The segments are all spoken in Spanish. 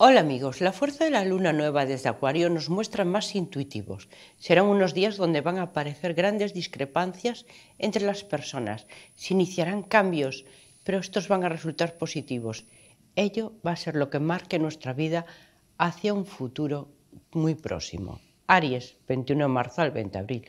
Hola amigos, la fuerza de la luna nueva desde Acuario nos muestra más intuitivos. Serán unos días donde van a aparecer grandes discrepancias entre las personas. Se iniciarán cambios, pero estos van a resultar positivos. Ello va a ser lo que marque nuestra vida hacia un futuro muy próximo. Aries, 21 de marzo al 20 de abril.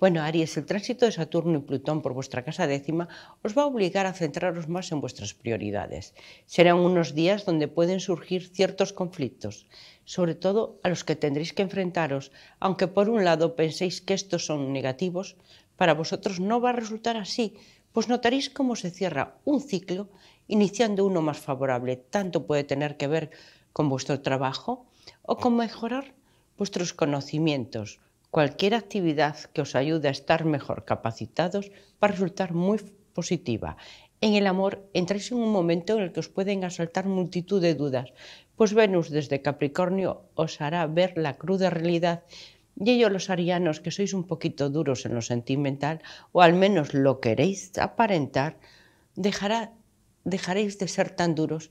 Bueno, Aries, el tránsito de Saturno y Plutón por vuestra casa décima os va a obligar a centraros más en vuestras prioridades. Serán unos días donde pueden surgir ciertos conflictos, sobre todo a los que tendréis que enfrentaros, aunque por un lado penséis que estos son negativos, para vosotros no va a resultar así, pues notaréis cómo se cierra un ciclo iniciando uno más favorable. Tanto puede tener que ver con vuestro trabajo o con mejorar vuestros conocimientos Cualquier actividad que os ayude a estar mejor capacitados va a resultar muy positiva. En el amor entráis en un momento en el que os pueden asaltar multitud de dudas, pues Venus desde Capricornio os hará ver la cruda realidad y ello los arianos, que sois un poquito duros en lo sentimental, o al menos lo queréis aparentar, dejará, dejaréis de ser tan duros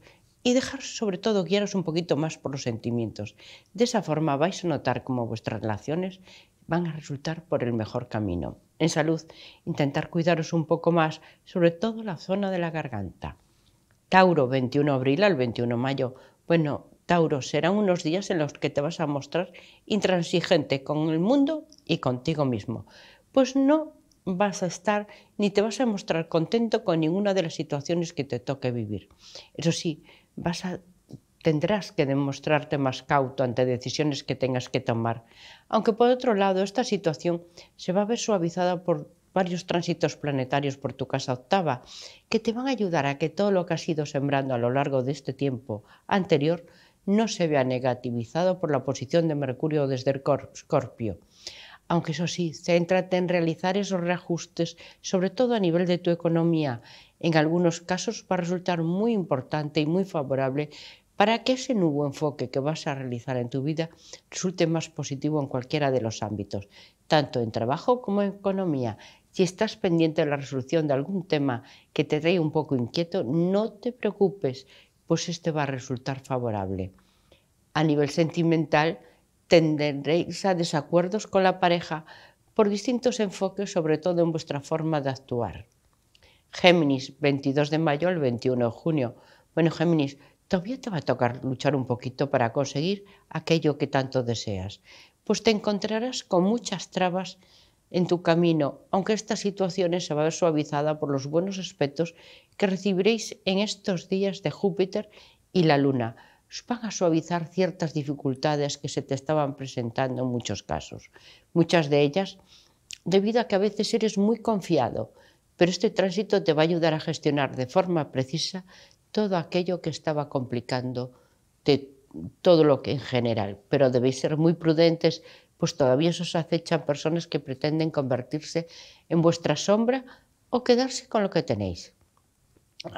y dejaros sobre todo guiaros un poquito más por los sentimientos. De esa forma vais a notar cómo vuestras relaciones van a resultar por el mejor camino. En salud, intentar cuidaros un poco más, sobre todo la zona de la garganta. Tauro, 21 de abril al 21 de mayo. Bueno, Tauro, serán unos días en los que te vas a mostrar intransigente con el mundo y contigo mismo. Pues no vas a estar ni te vas a mostrar contento con ninguna de las situaciones que te toque vivir. Eso sí, tendrás que demostrarte más cauto ante decisiones que tengas que tomar. Aunque por otro lado, esta situación se va a ver suavizada por varios tránsitos planetarios por tu casa octava, que te van a ayudar a que todo lo que has ido sembrando a lo largo de este tiempo anterior no se vea negativizado por la posición de Mercurio desde el Escorpio. Aunque eso sí, céntrate en realizar esos reajustes, sobre todo a nivel de tu economía, en algunos casos va a resultar muy importante y muy favorable para que ese nuevo enfoque que vas a realizar en tu vida resulte más positivo en cualquiera de los ámbitos, tanto en trabajo como en economía. Si estás pendiente de la resolución de algún tema que te trae un poco inquieto, no te preocupes, pues este va a resultar favorable. A nivel sentimental, tendréis a desacuerdos con la pareja por distintos enfoques, sobre todo en vuestra forma de actuar. Géminis, 22 de mayo al 21 de junio. Bueno, Géminis, todavía te va a tocar luchar un poquito para conseguir aquello que tanto deseas. Pues te encontrarás con muchas trabas en tu camino, aunque esta situación se va a ver suavizada por los buenos aspectos que recibiréis en estos días de Júpiter y la Luna. Os van a suavizar ciertas dificultades que se te estaban presentando en muchos casos, muchas de ellas debido a que a veces eres muy confiado pero este tránsito te va a ayudar a gestionar de forma precisa todo aquello que estaba complicando todo lo que en general, pero debéis ser muy prudentes, pues todavía os acechan personas que pretenden convertirse en vuestra sombra o quedarse con lo que tenéis.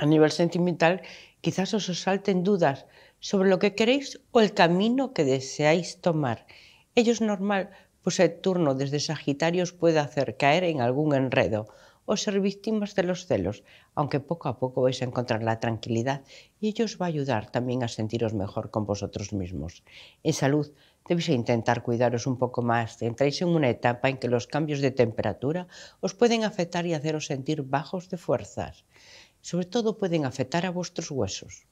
A nivel sentimental, quizás os, os salten dudas sobre lo que queréis o el camino que deseáis tomar. Ello es normal, pues el turno desde Sagitario os puede hacer caer en algún enredo o ser víctimas de los celos, aunque poco a poco vais a encontrar la tranquilidad y ello os va a ayudar también a sentiros mejor con vosotros mismos. En salud, debéis intentar cuidaros un poco más. Entráis en una etapa en que los cambios de temperatura os pueden afectar y haceros sentir bajos de fuerzas. Sobre todo pueden afectar a vuestros huesos.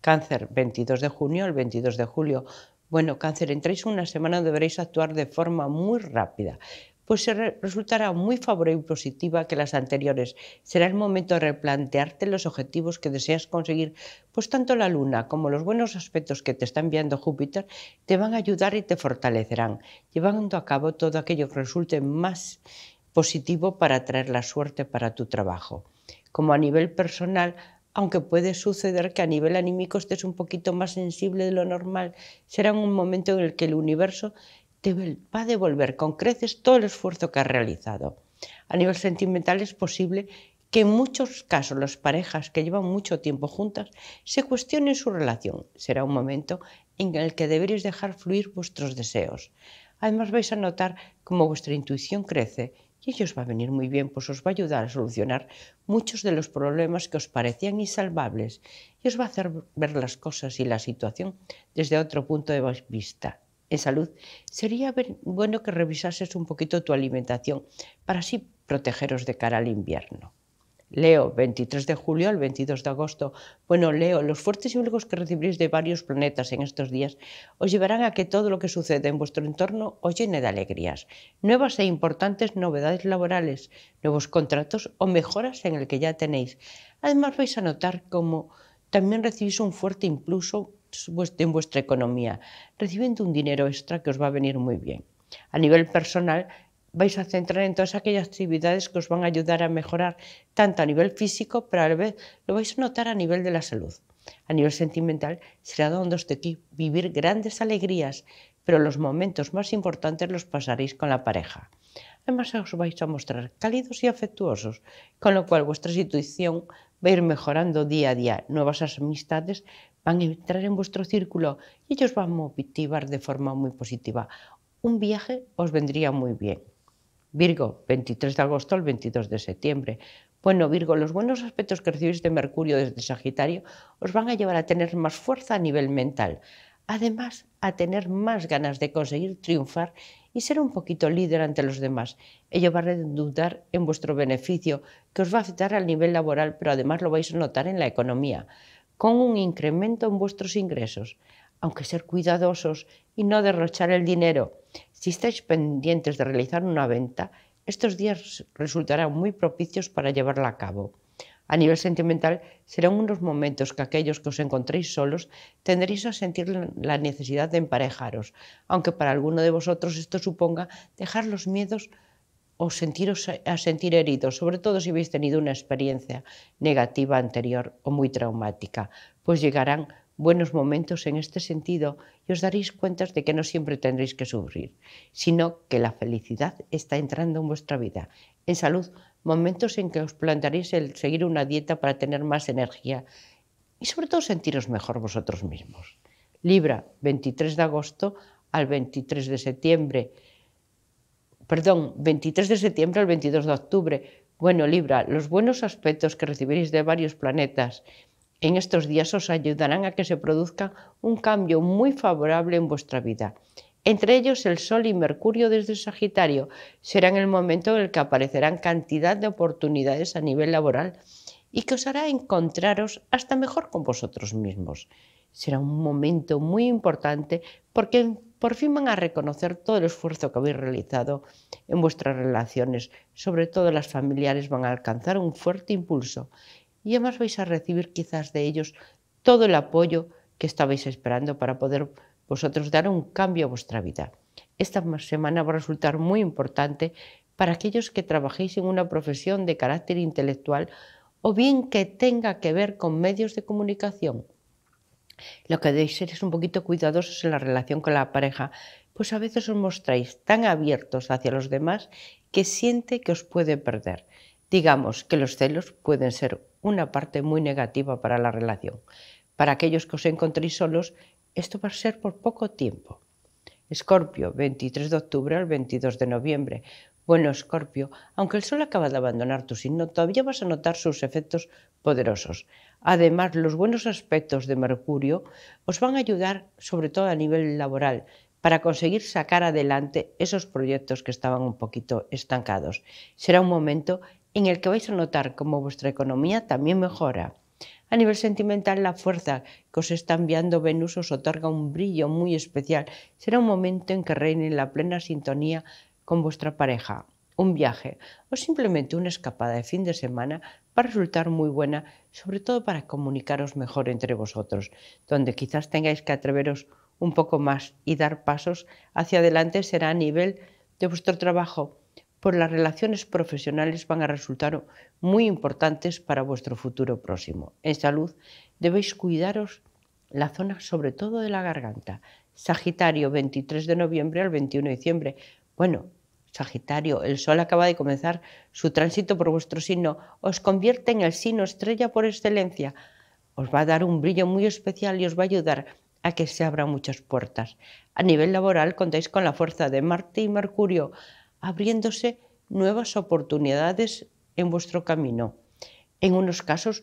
Cáncer, 22 de junio al 22 de julio. Bueno, cáncer, entráis una semana, deberéis actuar de forma muy rápida pues resultará muy favorable y positiva que las anteriores. Será el momento de replantearte los objetivos que deseas conseguir, pues tanto la luna como los buenos aspectos que te está enviando Júpiter te van a ayudar y te fortalecerán, llevando a cabo todo aquello que resulte más positivo para traer la suerte para tu trabajo. Como a nivel personal, aunque puede suceder que a nivel anímico estés un poquito más sensible de lo normal, será un momento en el que el universo va a devolver con creces todo el esfuerzo que has realizado. A nivel sentimental es posible que en muchos casos las parejas que llevan mucho tiempo juntas se cuestionen su relación. Será un momento en el que deberéis dejar fluir vuestros deseos. Además vais a notar cómo vuestra intuición crece y ello os va a venir muy bien, pues os va a ayudar a solucionar muchos de los problemas que os parecían insalvables y os va a hacer ver las cosas y la situación desde otro punto de vista en salud, sería bueno que revisases un poquito tu alimentación para así protegeros de cara al invierno. Leo, 23 de julio al 22 de agosto. Bueno, Leo, los fuertes únicos que recibiréis de varios planetas en estos días os llevarán a que todo lo que sucede en vuestro entorno os llene de alegrías, nuevas e importantes novedades laborales, nuevos contratos o mejoras en el que ya tenéis. Además vais a notar cómo también recibís un fuerte impulso en vuestra economía, recibiendo un dinero extra que os va a venir muy bien. A nivel personal, vais a centrar en todas aquellas actividades que os van a ayudar a mejorar, tanto a nivel físico, pero a la vez lo vais a notar a nivel de la salud. A nivel sentimental, será donde os que vivir grandes alegrías, pero los momentos más importantes los pasaréis con la pareja. Además, os vais a mostrar cálidos y afectuosos, con lo cual vuestra situación va a ir mejorando día a día. Nuevas amistades van a entrar en vuestro círculo y ellos van a motivar de forma muy positiva. Un viaje os vendría muy bien. Virgo, 23 de agosto al 22 de septiembre. Bueno, Virgo, los buenos aspectos que recibís de Mercurio desde Sagitario os van a llevar a tener más fuerza a nivel mental, además a tener más ganas de conseguir triunfar y ser un poquito líder ante los demás. Ello va a redundar en vuestro beneficio, que os va a afectar al nivel laboral, pero además lo vais a notar en la economía con un incremento en vuestros ingresos, aunque ser cuidadosos y no derrochar el dinero. Si estáis pendientes de realizar una venta, estos días resultarán muy propicios para llevarla a cabo. A nivel sentimental, serán unos momentos que aquellos que os encontréis solos tendréis a sentir la necesidad de emparejaros, aunque para alguno de vosotros esto suponga dejar los miedos os sentiros a sentir heridos, sobre todo si habéis tenido una experiencia negativa anterior o muy traumática, pues llegarán buenos momentos en este sentido y os daréis cuenta de que no siempre tendréis que sufrir, sino que la felicidad está entrando en vuestra vida. En salud, momentos en que os plantaréis el seguir una dieta para tener más energía y sobre todo sentiros mejor vosotros mismos. Libra, 23 de agosto al 23 de septiembre perdón, 23 de septiembre al 22 de octubre. Bueno, Libra, los buenos aspectos que recibiréis de varios planetas en estos días os ayudarán a que se produzca un cambio muy favorable en vuestra vida. Entre ellos el Sol y Mercurio desde Sagitario serán el momento en el que aparecerán cantidad de oportunidades a nivel laboral y que os hará encontraros hasta mejor con vosotros mismos. Será un momento muy importante porque por fin van a reconocer todo el esfuerzo que habéis realizado en vuestras relaciones, sobre todo las familiares van a alcanzar un fuerte impulso y además vais a recibir quizás de ellos todo el apoyo que estabais esperando para poder vosotros dar un cambio a vuestra vida. Esta semana va a resultar muy importante para aquellos que trabajéis en una profesión de carácter intelectual o bien que tenga que ver con medios de comunicación. Lo que debéis ser es un poquito cuidadosos en la relación con la pareja, pues a veces os mostráis tan abiertos hacia los demás que siente que os puede perder. Digamos que los celos pueden ser una parte muy negativa para la relación. Para aquellos que os encontréis solos, esto va a ser por poco tiempo. Escorpio, 23 de octubre al 22 de noviembre. Bueno, Escorpio, aunque el Sol acaba de abandonar tu signo, todavía vas a notar sus efectos poderosos. Además, los buenos aspectos de Mercurio os van a ayudar, sobre todo a nivel laboral, para conseguir sacar adelante esos proyectos que estaban un poquito estancados. Será un momento en el que vais a notar cómo vuestra economía también mejora. A nivel sentimental, la fuerza que os está enviando Venus os otorga un brillo muy especial. Será un momento en que reine la plena sintonía con vuestra pareja, un viaje o simplemente una escapada de fin de semana para resultar muy buena, sobre todo para comunicaros mejor entre vosotros, donde quizás tengáis que atreveros un poco más y dar pasos hacia adelante será a nivel de vuestro trabajo, pues las relaciones profesionales van a resultar muy importantes para vuestro futuro próximo. En salud debéis cuidaros la zona sobre todo de la garganta. Sagitario 23 de noviembre al 21 de diciembre bueno, Sagitario, el Sol acaba de comenzar su tránsito por vuestro signo, os convierte en el signo estrella por excelencia, os va a dar un brillo muy especial y os va a ayudar a que se abran muchas puertas. A nivel laboral contáis con la fuerza de Marte y Mercurio, abriéndose nuevas oportunidades en vuestro camino. En unos casos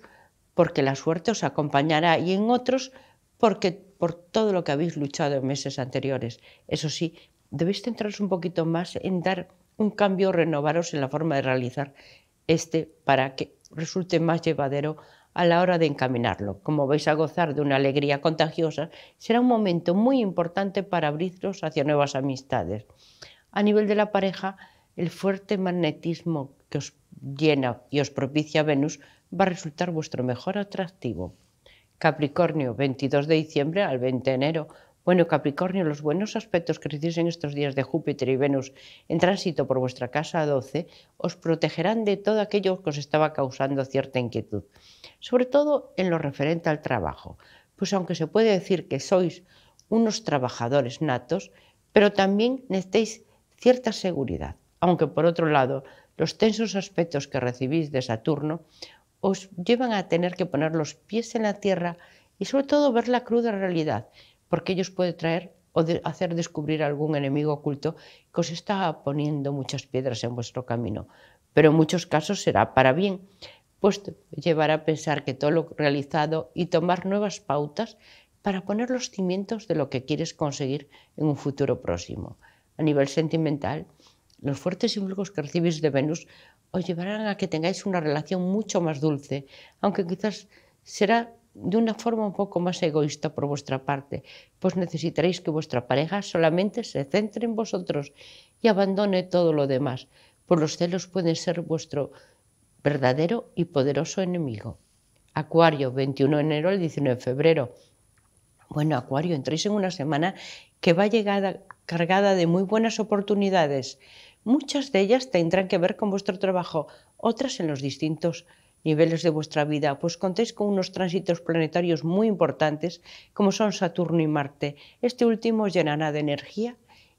porque la suerte os acompañará y en otros porque por todo lo que habéis luchado en meses anteriores. Eso sí, debéis centraros un poquito más en dar un cambio, renovaros en la forma de realizar este para que resulte más llevadero a la hora de encaminarlo. Como vais a gozar de una alegría contagiosa, será un momento muy importante para abrirlos hacia nuevas amistades. A nivel de la pareja, el fuerte magnetismo que os llena y os propicia Venus va a resultar vuestro mejor atractivo. Capricornio, 22 de diciembre al 20 de enero, bueno, Capricornio, los buenos aspectos que recibís en estos días de Júpiter y Venus en tránsito por vuestra casa 12 os protegerán de todo aquello que os estaba causando cierta inquietud, sobre todo en lo referente al trabajo, pues aunque se puede decir que sois unos trabajadores natos, pero también necesitáis cierta seguridad, aunque por otro lado los tensos aspectos que recibís de Saturno os llevan a tener que poner los pies en la tierra y sobre todo ver la cruda realidad porque ellos puede traer o hacer descubrir algún enemigo oculto que os está poniendo muchas piedras en vuestro camino. Pero en muchos casos será para bien, pues llevará a pensar que todo lo realizado y tomar nuevas pautas para poner los cimientos de lo que quieres conseguir en un futuro próximo. A nivel sentimental, los fuertes influjos que recibís de Venus os llevarán a que tengáis una relación mucho más dulce, aunque quizás será de una forma un poco más egoísta por vuestra parte, pues necesitaréis que vuestra pareja solamente se centre en vosotros y abandone todo lo demás, Por pues los celos pueden ser vuestro verdadero y poderoso enemigo. Acuario, 21 de enero al 19 de febrero. Bueno, Acuario, entréis en una semana que va llegada, cargada de muy buenas oportunidades. Muchas de ellas tendrán que ver con vuestro trabajo, otras en los distintos niveles de vuestra vida, pues contéis con unos tránsitos planetarios muy importantes como son Saturno y Marte. Este último os llenará de energía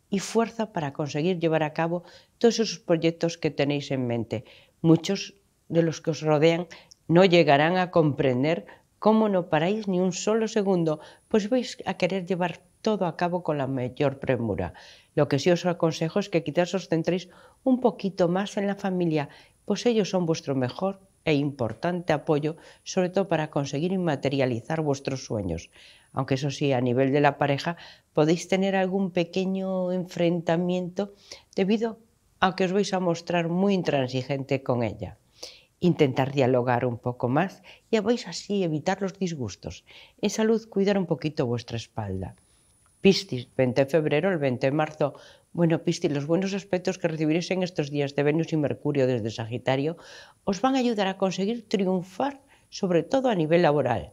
y fuerza para conseguir llevar a cabo todos esos proyectos que tenéis en mente. Muchos de los que os rodean no llegarán a comprender cómo no paráis ni un solo segundo, pues vais a querer llevar todo a cabo con la mayor premura. Lo que sí os aconsejo es que quizás os centréis un poquito más en la familia, pues ellos son vuestro mejor e importante apoyo, sobre todo para conseguir materializar vuestros sueños. Aunque eso sí, a nivel de la pareja podéis tener algún pequeño enfrentamiento debido a que os vais a mostrar muy intransigente con ella. Intentar dialogar un poco más y vais así evitar los disgustos. En salud, cuidar un poquito vuestra espalda. Piscis, 20 de febrero el 20 de marzo, bueno, Pisti, los buenos aspectos que recibiréis en estos días de Venus y Mercurio desde Sagitario os van a ayudar a conseguir triunfar, sobre todo a nivel laboral.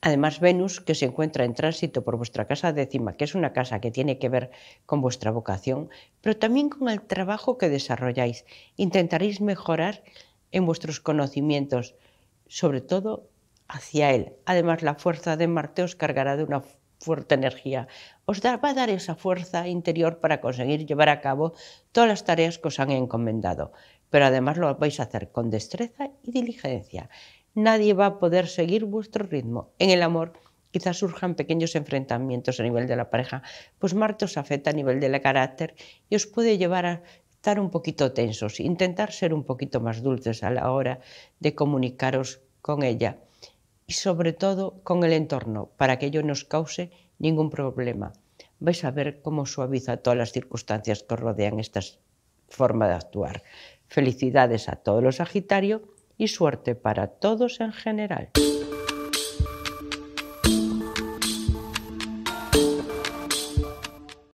Además, Venus, que se encuentra en tránsito por vuestra casa décima, que es una casa que tiene que ver con vuestra vocación, pero también con el trabajo que desarrolláis. Intentaréis mejorar en vuestros conocimientos, sobre todo hacia él. Además, la fuerza de Marte os cargará de una fuerte energía. Os va a dar esa fuerza interior para conseguir llevar a cabo todas las tareas que os han encomendado, pero además lo vais a hacer con destreza y diligencia. Nadie va a poder seguir vuestro ritmo. En el amor quizás surjan pequeños enfrentamientos a nivel de la pareja, pues Marte os afecta a nivel del carácter y os puede llevar a estar un poquito tensos, intentar ser un poquito más dulces a la hora de comunicaros con ella y sobre todo con el entorno, para que ello no os cause ningún problema. Vais a ver cómo suaviza todas las circunstancias que rodean esta forma de actuar. Felicidades a todos los Sagitario y suerte para todos en general.